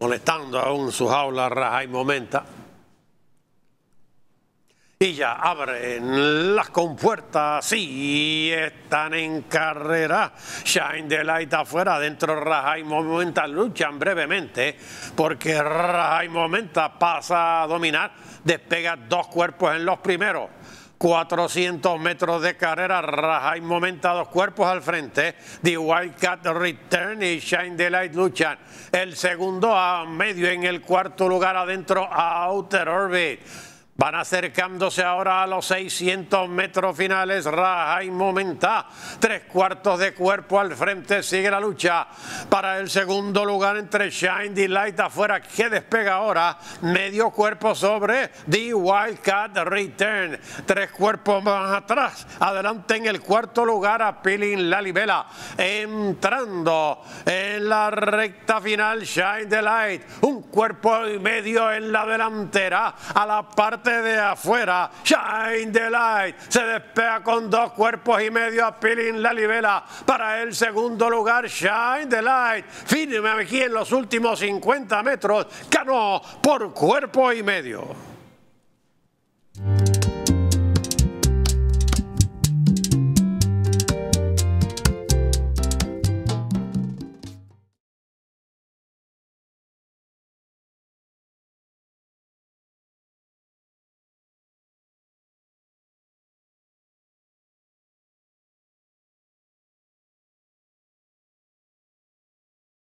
molestando aún su jaula raja y momenta. Y ya abren las compuertas, y están en carrera. Shine the Light afuera, dentro Raja y Momenta luchan brevemente, porque Raja Momenta pasa a dominar, despega dos cuerpos en los primeros 400 metros de carrera, Rajai momenta dos cuerpos al frente. The Wildcat Return y Shine the Light luchan. El segundo a medio en el cuarto lugar adentro a Outer Orbit. Van acercándose ahora a los 600 metros finales. Raja Momenta. Tres cuartos de cuerpo al frente. Sigue la lucha para el segundo lugar entre Shine Light. afuera. Que despega ahora. Medio cuerpo sobre The Wildcat Return. Tres cuerpos más atrás. Adelante en el cuarto lugar a Pilin Lalibela. Entrando en la recta final Shine Delight. Un cuerpo y medio en la delantera, a la parte de afuera. Shine the light se despega con dos cuerpos y medio a Pilin la libela. Para el segundo lugar, Shine the light. me aquí en los últimos 50 metros, ganó por cuerpo y medio.